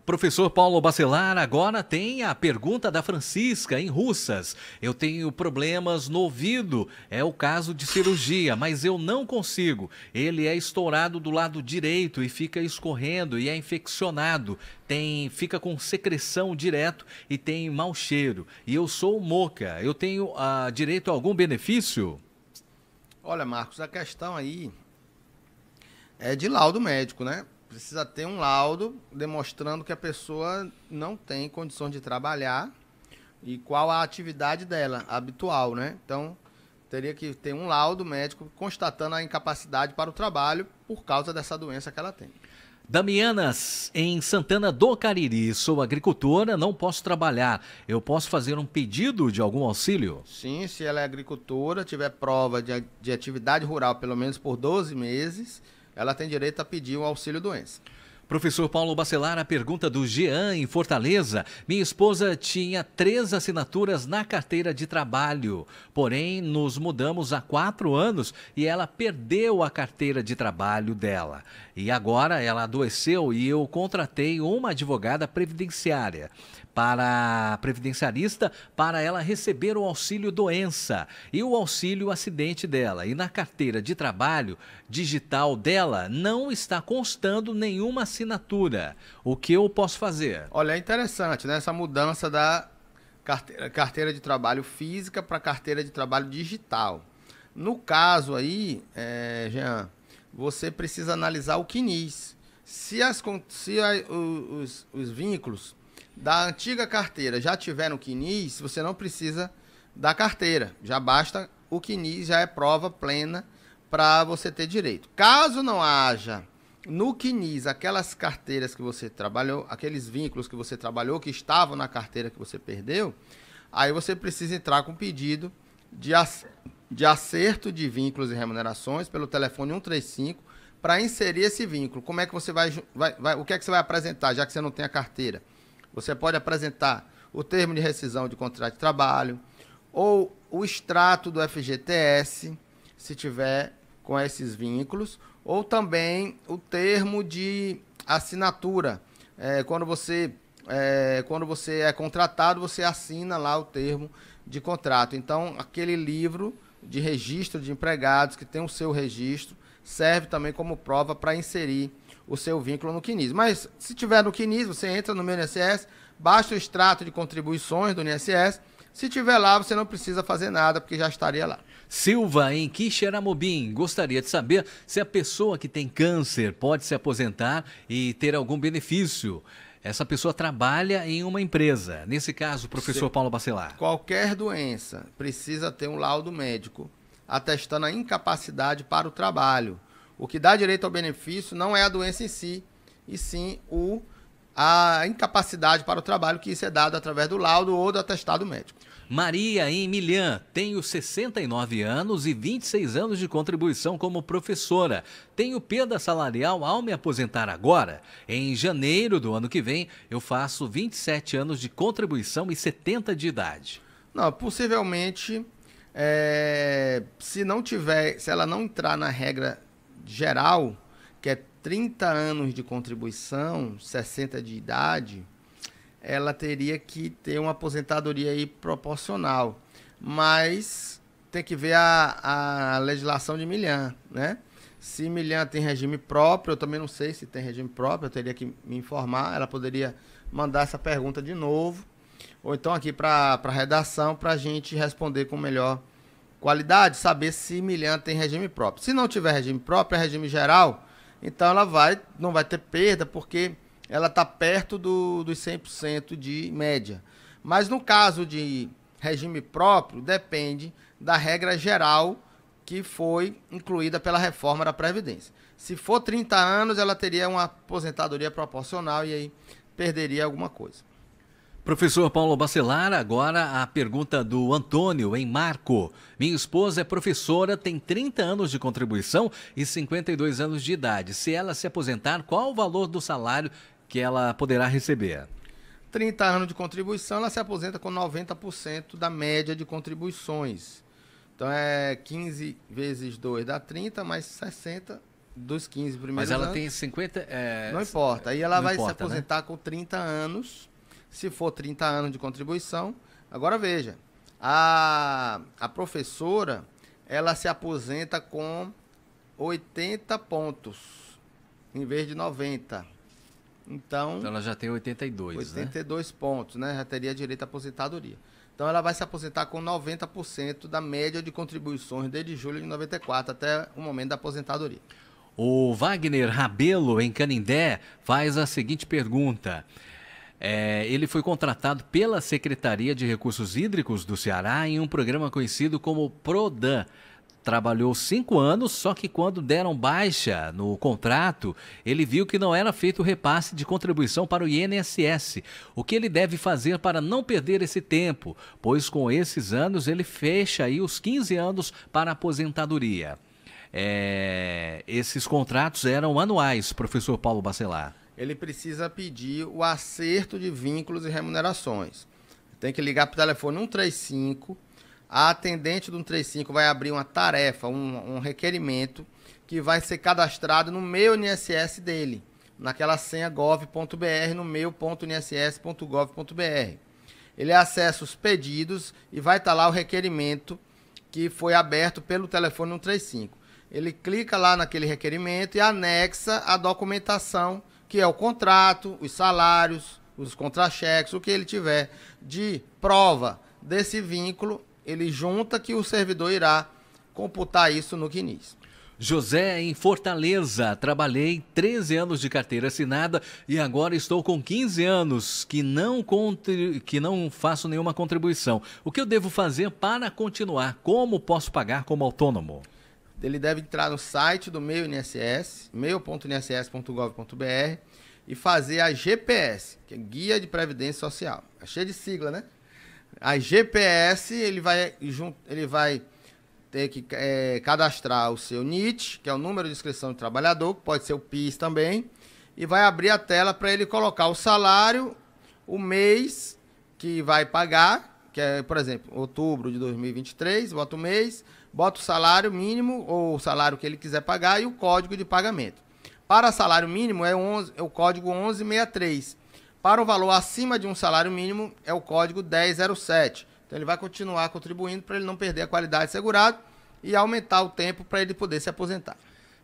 Professor Paulo Bacelar, agora tem a pergunta da Francisca, em Russas. Eu tenho problemas no ouvido, é o caso de cirurgia, mas eu não consigo. Ele é estourado do lado direito e fica escorrendo e é infeccionado. Tem, fica com secreção direto e tem mau cheiro. E eu sou moca, eu tenho ah, direito a algum benefício? Olha, Marcos, a questão aí é de laudo médico, né? Precisa ter um laudo demonstrando que a pessoa não tem condição de trabalhar e qual a atividade dela habitual, né? Então, teria que ter um laudo médico constatando a incapacidade para o trabalho por causa dessa doença que ela tem. Damianas, em Santana do Cariri, sou agricultora, não posso trabalhar. Eu posso fazer um pedido de algum auxílio? Sim, se ela é agricultora, tiver prova de, de atividade rural pelo menos por 12 meses, ela tem direito a pedir o auxílio doença. Professor Paulo Bacelar, a pergunta do Jean em Fortaleza. Minha esposa tinha três assinaturas na carteira de trabalho, porém nos mudamos há quatro anos e ela perdeu a carteira de trabalho dela. E agora ela adoeceu e eu contratei uma advogada previdenciária para previdenciarista para ela receber o auxílio doença e o auxílio acidente dela. E na carteira de trabalho digital dela não está constando nenhuma assinatura assinatura. O que eu posso fazer? Olha, é interessante, né? Essa mudança da carteira, carteira de trabalho física para carteira de trabalho digital. No caso aí, é, Jean, você precisa analisar o CNIS. Se, as, se a, os, os vínculos da antiga carteira já tiver no você não precisa da carteira. Já basta o CNIS, já é prova plena para você ter direito. Caso não haja no Quinis, aquelas carteiras que você trabalhou, aqueles vínculos que você trabalhou, que estavam na carteira que você perdeu, aí você precisa entrar com pedido de, de acerto de vínculos e remunerações pelo telefone 135 para inserir esse vínculo. Como é que você vai, vai, vai, O que é que você vai apresentar, já que você não tem a carteira? Você pode apresentar o termo de rescisão de contrato de trabalho ou o extrato do FGTS, se tiver com esses vínculos, ou também o termo de assinatura. É, quando, você, é, quando você é contratado, você assina lá o termo de contrato. Então, aquele livro de registro de empregados que tem o seu registro serve também como prova para inserir o seu vínculo no CNIS. Mas se tiver no CNIS, você entra no meu INSS, basta o extrato de contribuições do INSS. Se tiver lá, você não precisa fazer nada porque já estaria lá. Silva, em Quixeramobim, gostaria de saber se a pessoa que tem câncer pode se aposentar e ter algum benefício. Essa pessoa trabalha em uma empresa. Nesse caso, professor Paulo Bacelar. Qualquer doença precisa ter um laudo médico atestando a incapacidade para o trabalho. O que dá direito ao benefício não é a doença em si, e sim o, a incapacidade para o trabalho, que isso é dado através do laudo ou do atestado médico. Maria em tenho 69 anos e 26 anos de contribuição como professora. Tenho perda salarial ao me aposentar agora. Em janeiro do ano que vem, eu faço 27 anos de contribuição e 70 de idade. Não, possivelmente, é, se não tiver, se ela não entrar na regra geral, que é 30 anos de contribuição, 60 de idade, ela teria que ter uma aposentadoria aí proporcional. Mas tem que ver a, a legislação de Milhã, né? Se Milhã tem regime próprio, eu também não sei se tem regime próprio, eu teria que me informar. Ela poderia mandar essa pergunta de novo, ou então aqui para a redação, para a gente responder com melhor qualidade, saber se Milhã tem regime próprio. Se não tiver regime próprio, é regime geral, então ela vai, não vai ter perda, porque ela está perto do, dos 100% de média. Mas no caso de regime próprio, depende da regra geral que foi incluída pela reforma da Previdência. Se for 30 anos, ela teria uma aposentadoria proporcional e aí perderia alguma coisa. Professor Paulo Bacelar, agora a pergunta do Antônio em Marco. Minha esposa é professora, tem 30 anos de contribuição e 52 anos de idade. Se ela se aposentar, qual o valor do salário que ela poderá receber? 30 anos de contribuição, ela se aposenta com 90% da média de contribuições. Então é 15 vezes 2 dá 30, mais 60 dos 15 primeiros anos. Mas ela anos. tem 50. É... Não importa. Aí ela Não vai importa, se né? aposentar né? com 30 anos. Se for 30 anos de contribuição. Agora veja, a, a professora ela se aposenta com 80 pontos em vez de 90. Então, então ela já tem 82, 82 né? pontos, né? Já teria direito à aposentadoria. Então ela vai se aposentar com 90% da média de contribuições desde julho de 94 até o momento da aposentadoria. O Wagner Rabelo, em Canindé, faz a seguinte pergunta. É, ele foi contratado pela Secretaria de Recursos Hídricos do Ceará em um programa conhecido como PRODAN Trabalhou cinco anos, só que quando deram baixa no contrato, ele viu que não era feito o repasse de contribuição para o INSS. O que ele deve fazer para não perder esse tempo? Pois com esses anos ele fecha aí os 15 anos para aposentadoria. É, esses contratos eram anuais, professor Paulo Bacelar. Ele precisa pedir o acerto de vínculos e remunerações. Tem que ligar para o telefone 135 a atendente do 135 vai abrir uma tarefa, um, um requerimento que vai ser cadastrado no meu INSS dele, naquela senha gov.br, no meu.inss.gov.br. Ele acessa os pedidos e vai estar tá lá o requerimento que foi aberto pelo telefone 135. Ele clica lá naquele requerimento e anexa a documentação, que é o contrato, os salários, os contra-cheques, o que ele tiver de prova desse vínculo ele junta que o servidor irá computar isso no QNIS. José, em Fortaleza, trabalhei 13 anos de carteira assinada e agora estou com 15 anos que não, que não faço nenhuma contribuição. O que eu devo fazer para continuar? Como posso pagar como autônomo? Ele deve entrar no site do meu INSS, meu.inss.gov.br e fazer a GPS, que é Guia de Previdência Social. É cheio de sigla, né? A GPS, ele vai, ele vai ter que é, cadastrar o seu NIT, que é o número de inscrição do trabalhador, que pode ser o PIS também, e vai abrir a tela para ele colocar o salário, o mês que vai pagar, que é, por exemplo, outubro de 2023, bota o mês, bota o salário mínimo ou o salário que ele quiser pagar e o código de pagamento. Para salário mínimo é, 11, é o código 1163. Para o valor acima de um salário mínimo, é o código 1007. Então ele vai continuar contribuindo para ele não perder a qualidade segurada e aumentar o tempo para ele poder se aposentar.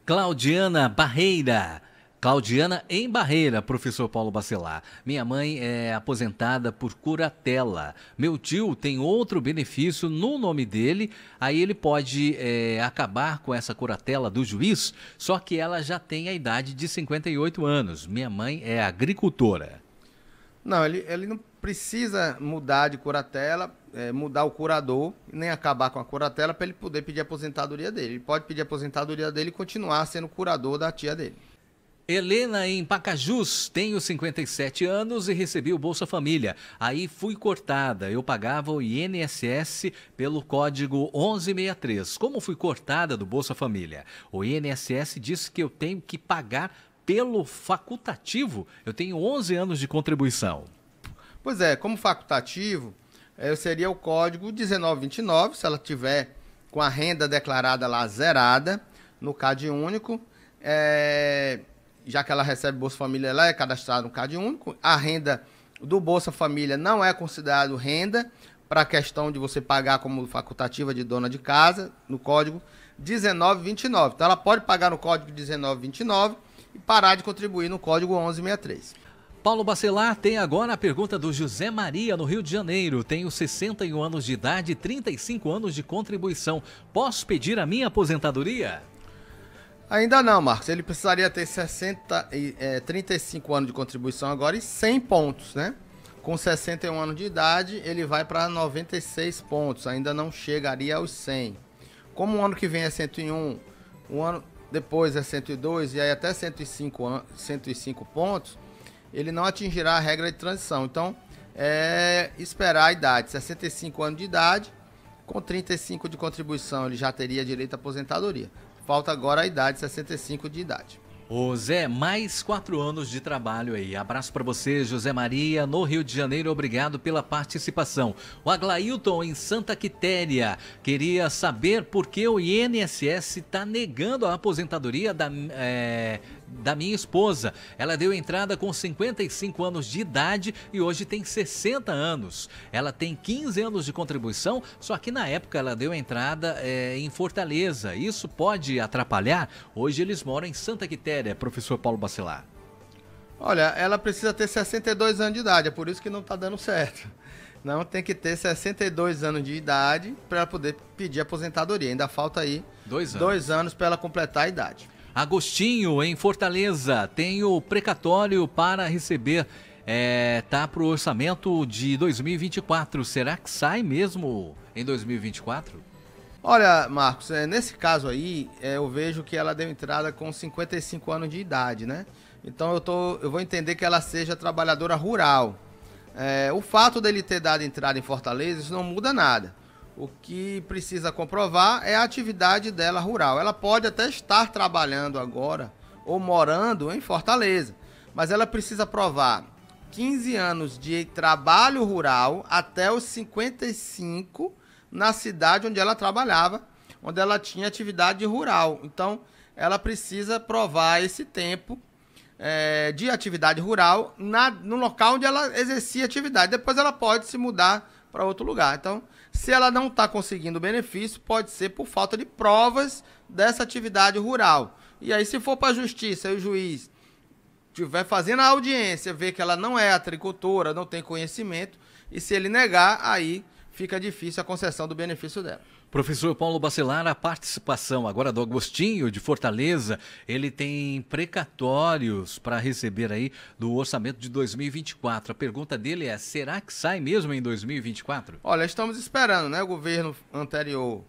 Claudiana Barreira. Claudiana em Barreira, professor Paulo Bacelar. Minha mãe é aposentada por curatela. Meu tio tem outro benefício no nome dele, aí ele pode é, acabar com essa curatela do juiz, só que ela já tem a idade de 58 anos. Minha mãe é agricultora. Não, ele, ele não precisa mudar de curatela, é, mudar o curador, nem acabar com a curatela para ele poder pedir a aposentadoria dele. Ele pode pedir a aposentadoria dele e continuar sendo curador da tia dele. Helena em Pacajus, tenho 57 anos e recebi o Bolsa Família. Aí fui cortada. Eu pagava o INSS pelo código 1163. Como fui cortada do Bolsa Família? O INSS disse que eu tenho que pagar pelo facultativo. Eu tenho 11 anos de contribuição. Pois é, como facultativo, eh, seria o código 1929, se ela tiver com a renda declarada lá zerada, no CAD único, é, já que ela recebe Bolsa Família, ela é cadastrada no CAD único, a renda do Bolsa Família não é considerado renda para a questão de você pagar como facultativa de dona de casa, no código 1929. Então ela pode pagar no código 1929 e parar de contribuir no código 1163. Paulo Bacelar tem agora a pergunta do José Maria, no Rio de Janeiro. Tenho 61 anos de idade e 35 anos de contribuição. Posso pedir a minha aposentadoria? Ainda não, Marcos. Ele precisaria ter 60 e, é, 35 anos de contribuição agora e 100 pontos, né? Com 61 anos de idade, ele vai para 96 pontos. Ainda não chegaria aos 100. Como o ano que vem é 101, o ano, depois é 102 e aí até 105, 105 pontos, ele não atingirá a regra de transição. Então, é esperar a idade, 65 anos de idade, com 35 de contribuição ele já teria direito à aposentadoria. Falta agora a idade, 65 de idade. Ô Zé, mais quatro anos de trabalho aí. Abraço para você, José Maria, no Rio de Janeiro. Obrigado pela participação. O Aglailton, em Santa Quitéria, queria saber por que o INSS está negando a aposentadoria da, é, da minha esposa. Ela deu entrada com 55 anos de idade e hoje tem 60 anos. Ela tem 15 anos de contribuição, só que na época ela deu entrada é, em Fortaleza. Isso pode atrapalhar? Hoje eles moram em Santa Quitéria, professor Paulo Bacelar. Olha, ela precisa ter 62 anos de idade, é por isso que não está dando certo. Não tem que ter 62 anos de idade para poder pedir aposentadoria. Ainda falta aí dois anos, dois anos para ela completar a idade. Agostinho, em Fortaleza, tem o precatório para receber. É, tá pro orçamento de 2024. Será que sai mesmo em 2024? Olha, Marcos, é, nesse caso aí, é, eu vejo que ela deu entrada com 55 anos de idade, né? Então eu, tô, eu vou entender que ela seja trabalhadora rural. É, o fato dele ter dado entrada em Fortaleza, isso não muda nada. O que precisa comprovar é a atividade dela rural. Ela pode até estar trabalhando agora ou morando em Fortaleza, mas ela precisa provar 15 anos de trabalho rural até os 55 na cidade onde ela trabalhava, onde ela tinha atividade rural. Então, ela precisa provar esse tempo é, de atividade rural na, no local onde ela exercia atividade. Depois ela pode se mudar para outro lugar. Então, se ela não está conseguindo benefício, pode ser por falta de provas dessa atividade rural. E aí, se for para a justiça e o juiz estiver fazendo a audiência, ver que ela não é agricultora, não tem conhecimento, e se ele negar, aí fica difícil a concessão do benefício dela. Professor Paulo Bacelar, a participação agora do Agostinho de Fortaleza, ele tem precatórios para receber aí do orçamento de 2024. A pergunta dele é: será que sai mesmo em 2024? Olha, estamos esperando, né? O governo anterior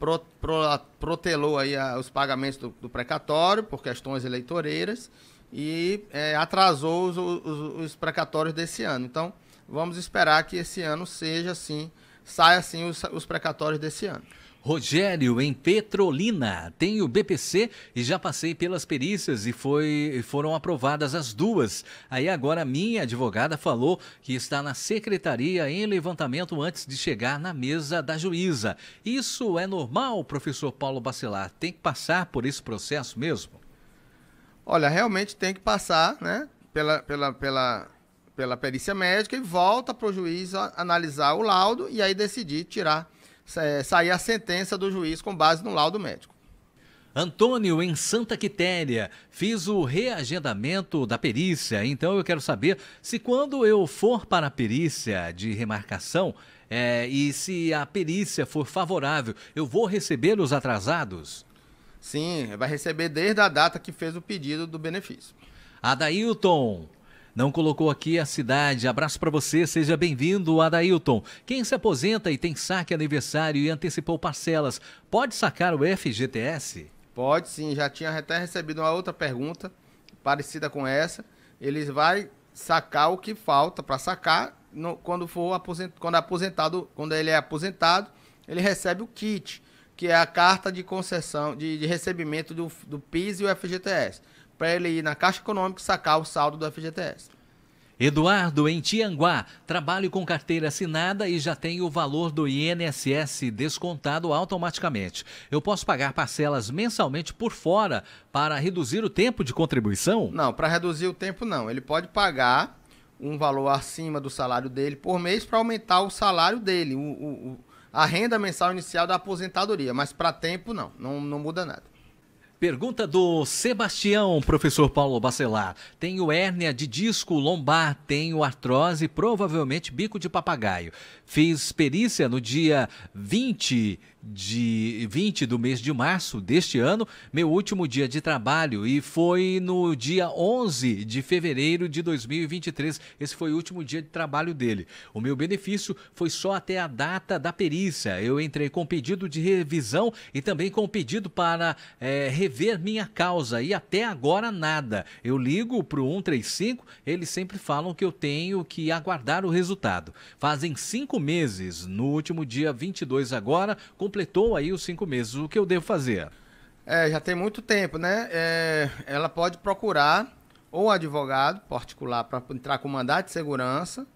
pro, pro, protelou aí a, os pagamentos do, do, precatório por questões eleitoreiras e é, atrasou os, os, os precatórios desse ano. Então, vamos esperar que esse ano seja assim sai assim os, os precatórios desse ano. Rogério, em Petrolina, tem o BPC e já passei pelas perícias e foi, foram aprovadas as duas. Aí agora minha advogada falou que está na secretaria em levantamento antes de chegar na mesa da juíza. Isso é normal, professor Paulo Bacelar? Tem que passar por esse processo mesmo? Olha, realmente tem que passar, né? Pela, pela, pela pela perícia médica e volta para o juiz analisar o laudo e aí decidir tirar, eh, sair a sentença do juiz com base no laudo médico. Antônio, em Santa Quitéria, fiz o reagendamento da perícia, então eu quero saber se quando eu for para a perícia de remarcação é, e se a perícia for favorável, eu vou receber os atrasados? Sim, vai receber desde a data que fez o pedido do benefício. Adailton, não colocou aqui a cidade. Abraço para você, seja bem-vindo, Adailton. Quem se aposenta e tem saque aniversário e antecipou parcelas, pode sacar o FGTS? Pode sim, já tinha até recebido uma outra pergunta parecida com essa. Ele vai sacar o que falta para sacar no, quando for aposentado, quando é aposentado, quando ele é aposentado, ele recebe o kit, que é a carta de concessão de, de recebimento do, do PIS e o FGTS para ele ir na Caixa Econômica sacar o saldo do FGTS. Eduardo, em Tianguá, trabalho com carteira assinada e já tenho o valor do INSS descontado automaticamente. Eu posso pagar parcelas mensalmente por fora para reduzir o tempo de contribuição? Não, para reduzir o tempo não. Ele pode pagar um valor acima do salário dele por mês para aumentar o salário dele, o, o, a renda mensal inicial da aposentadoria, mas para tempo não, não, não muda nada. Pergunta do Sebastião, professor Paulo Bacelar. Tenho hérnia de disco lombar, tenho artrose, provavelmente bico de papagaio. Fiz perícia no dia 20 de 20 do mês de março deste ano, meu último dia de trabalho, e foi no dia 11 de fevereiro de 2023. Esse foi o último dia de trabalho dele. O meu benefício foi só até a data da perícia. Eu entrei com pedido de revisão e também com pedido para é, rever minha causa, e até agora nada. Eu ligo para o 135, eles sempre falam que eu tenho que aguardar o resultado. Fazem cinco meses, no último dia 22 agora, completamente completou aí os cinco meses. O que eu devo fazer? É, já tem muito tempo, né? É, ela pode procurar ou advogado particular para entrar com mandado de segurança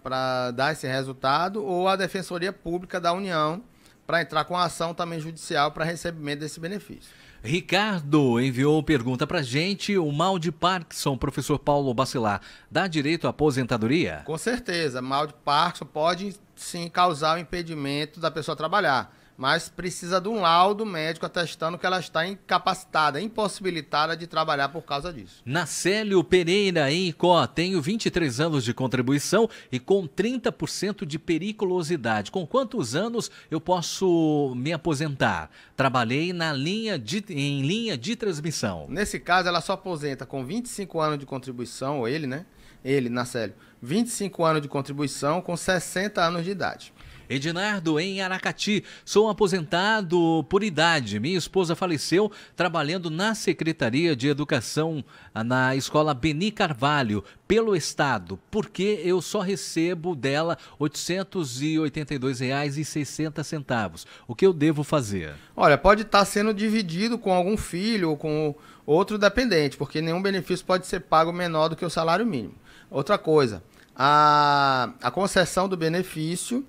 para dar esse resultado, ou a Defensoria Pública da União para entrar com ação também judicial para recebimento desse benefício. Ricardo enviou pergunta para gente. O mal de Parkinson, professor Paulo Bacilar, dá direito à aposentadoria? Com certeza. Mal de Parkinson pode sim causar o impedimento da pessoa trabalhar mas precisa de um laudo médico atestando que ela está incapacitada, impossibilitada de trabalhar por causa disso. Nacélio Pereira, em Icó, tenho 23 anos de contribuição e com 30% de periculosidade. Com quantos anos eu posso me aposentar? Trabalhei na linha de, em linha de transmissão. Nesse caso, ela só aposenta com 25 anos de contribuição, ou ele, né? Ele, Nacélio, 25 anos de contribuição com 60 anos de idade. Edinardo, em Aracati. Sou aposentado por idade. Minha esposa faleceu trabalhando na Secretaria de Educação ah, na escola Beni Carvalho, pelo Estado, porque eu só recebo dela R$ 882,60. O que eu devo fazer? Olha, pode estar tá sendo dividido com algum filho ou com outro dependente, porque nenhum benefício pode ser pago menor do que o salário mínimo. Outra coisa, a, a concessão do benefício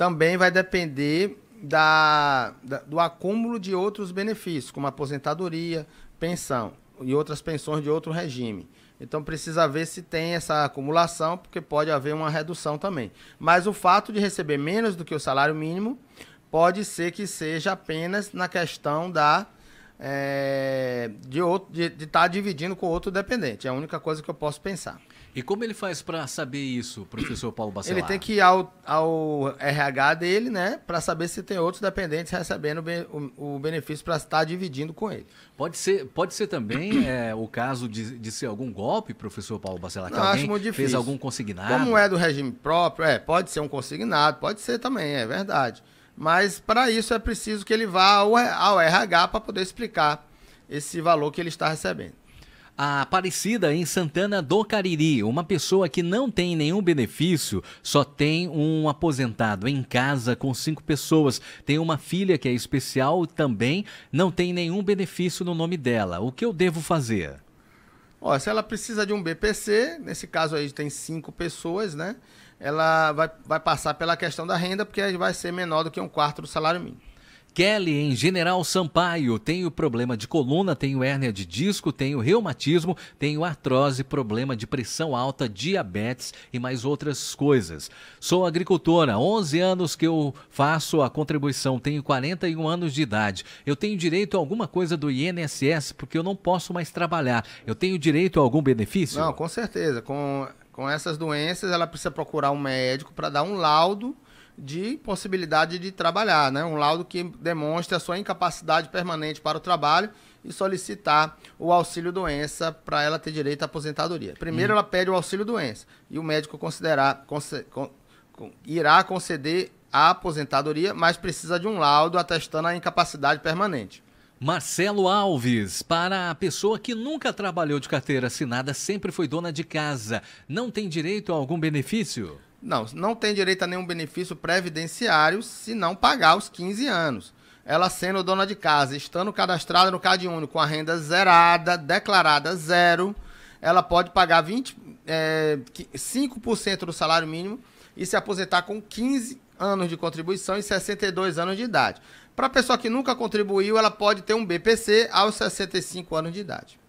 também vai depender da, da, do acúmulo de outros benefícios, como aposentadoria, pensão e outras pensões de outro regime. Então precisa ver se tem essa acumulação, porque pode haver uma redução também. Mas o fato de receber menos do que o salário mínimo pode ser que seja apenas na questão da é, de estar de, de tá dividindo com outro dependente. É a única coisa que eu posso pensar. E como ele faz para saber isso, professor Paulo Bacelar? Ele tem que ir ao, ao RH dele, né, para saber se tem outros dependentes recebendo o, o benefício para estar dividindo com ele. Pode ser, pode ser também [CLEARS THROAT] é, o caso de, de ser algum golpe, professor Paulo Bacelar, que Não, alguém acho muito difícil. fez algum consignado. Como é do regime próprio, é, pode ser um consignado, pode ser também, é verdade. Mas para isso é preciso que ele vá ao, ao RH para poder explicar esse valor que ele está recebendo a Aparecida em Santana do Cariri. Uma pessoa que não tem nenhum benefício, só tem um aposentado em casa com cinco pessoas. Tem uma filha que é especial também, não tem nenhum benefício no nome dela. O que eu devo fazer? Ó, se ela precisa de um BPC, nesse caso aí tem cinco pessoas, né? Ela vai, vai passar pela questão da renda, porque vai ser menor do que um quarto do salário mínimo. Kelly, em General Sampaio, tenho problema de coluna, tenho hérnia de disco, tenho reumatismo, tenho artrose, problema de pressão alta, diabetes e mais outras coisas. Sou agricultora, 11 anos que eu faço a contribuição, tenho 41 anos de idade. Eu tenho direito a alguma coisa do INSS porque eu não posso mais trabalhar. Eu tenho direito a algum benefício? Não, com certeza. Com, com essas doenças, ela precisa procurar um médico para dar um laudo de possibilidade de trabalhar, né? um laudo que demonstre a sua incapacidade permanente para o trabalho e solicitar o auxílio doença para ela ter direito à aposentadoria. Primeiro, hum. ela pede o auxílio doença e o médico considerar, conce, con, con, irá conceder a aposentadoria, mas precisa de um laudo atestando a incapacidade permanente. Marcelo Alves, para a pessoa que nunca trabalhou de carteira assinada, sempre foi dona de casa, não tem direito a algum benefício? Não, não tem direito a nenhum benefício previdenciário se não pagar os 15 anos. Ela sendo dona de casa, estando cadastrada no CadÚnico com a renda zerada, declarada zero, ela pode pagar 20, é, 5% do salário mínimo e se aposentar com 15 anos de contribuição e 62 anos de idade. Para a pessoa que nunca contribuiu, ela pode ter um BPC aos 65 anos de idade.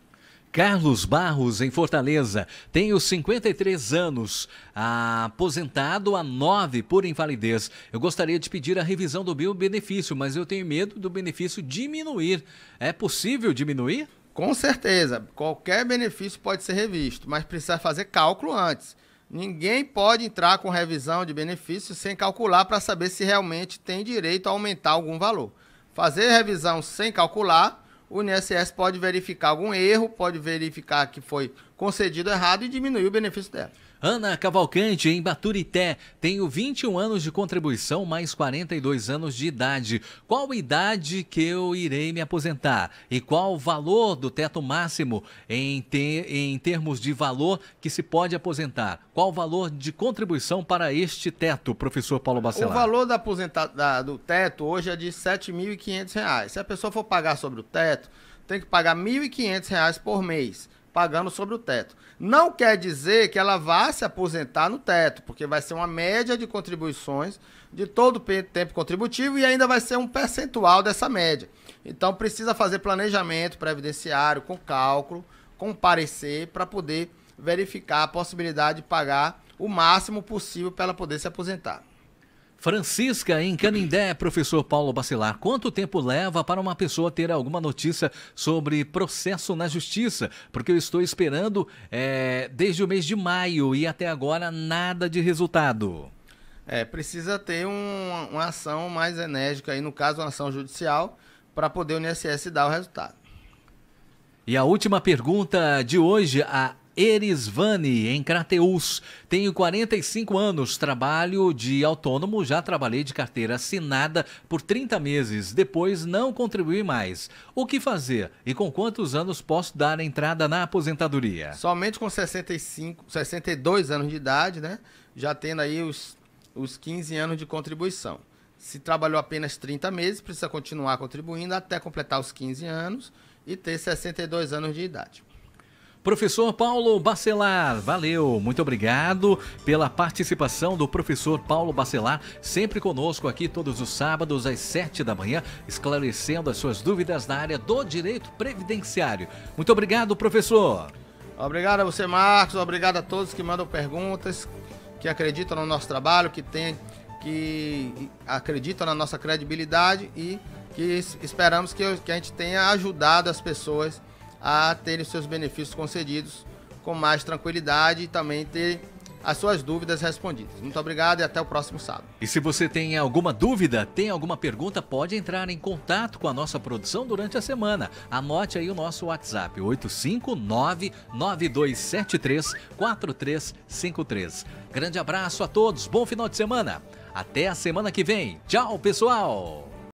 Carlos Barros, em Fortaleza, tenho 53 anos, aposentado a 9 por invalidez. Eu gostaria de pedir a revisão do meu benefício, mas eu tenho medo do benefício diminuir. É possível diminuir? Com certeza, qualquer benefício pode ser revisto, mas precisa fazer cálculo antes. Ninguém pode entrar com revisão de benefício sem calcular para saber se realmente tem direito a aumentar algum valor. Fazer revisão sem calcular o INSS pode verificar algum erro, pode verificar que foi concedido errado e diminuir o benefício dela. Ana Cavalcante, em Baturité, tenho 21 anos de contribuição mais 42 anos de idade. Qual idade que eu irei me aposentar? E qual o valor do teto máximo em, em termos de valor que se pode aposentar? Qual o valor de contribuição para este teto, professor Paulo Bacelar? O valor da aposentada, do teto hoje é de R$ 7.500. Se a pessoa for pagar sobre o teto, tem que pagar R$ 1.500 por mês, pagando sobre o teto. Não quer dizer que ela vá se aposentar no teto, porque vai ser uma média de contribuições de todo o tempo contributivo e ainda vai ser um percentual dessa média. Então precisa fazer planejamento previdenciário com cálculo, com parecer, para poder verificar a possibilidade de pagar o máximo possível para ela poder se aposentar. Francisca, em Canindé, professor Paulo Bacilar, quanto tempo leva para uma pessoa ter alguma notícia sobre processo na justiça? Porque eu estou esperando é, desde o mês de maio e até agora nada de resultado. É, precisa ter um, uma ação mais enérgica, aí no caso, uma ação judicial, para poder o INSS dar o resultado. E a última pergunta de hoje, a Erisvani, em Crateus. Tenho 45 anos, trabalho de autônomo, já trabalhei de carteira assinada por 30 meses, depois não contribuí mais. O que fazer e com quantos anos posso dar entrada na aposentadoria? Somente com 65, 62 anos de idade, né? Já tendo aí os, os 15 anos de contribuição. Se trabalhou apenas 30 meses, precisa continuar contribuindo até completar os 15 anos e ter 62 anos de idade. Professor Paulo Bacelar, valeu, muito obrigado pela participação do professor Paulo Bacelar, sempre conosco aqui todos os sábados às sete da manhã, esclarecendo as suas dúvidas na área do direito previdenciário. Muito obrigado, professor. Obrigado a você, Marcos, obrigado a todos que mandam perguntas, que acreditam no nosso trabalho, que tem, que acreditam na nossa credibilidade e que esperamos que, que a gente tenha ajudado as pessoas a terem seus benefícios concedidos com mais tranquilidade e também ter as suas dúvidas respondidas. Muito obrigado e até o próximo sábado. E se você tem alguma dúvida, tem alguma pergunta, pode entrar em contato com a nossa produção durante a semana. Anote aí o nosso WhatsApp 85992734353. Grande abraço a todos, bom final de semana. Até a semana que vem. Tchau, pessoal.